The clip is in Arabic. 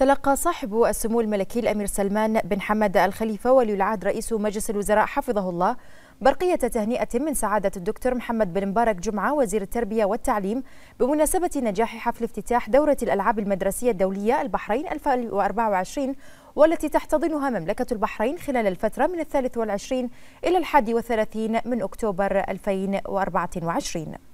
تلقى صاحب السمو الملكي الأمير سلمان بن حمد الخليفة ولي العهد رئيس مجلس الوزراء حفظه الله برقية تهنئة من سعادة الدكتور محمد بن مبارك جمعة وزير التربية والتعليم بمناسبة نجاح حفل افتتاح دورة الألعاب المدرسية الدولية البحرين 2024 والتي تحتضنها مملكة البحرين خلال الفترة من الثالث والعشرين إلى الحادي والثلاثين من أكتوبر 2024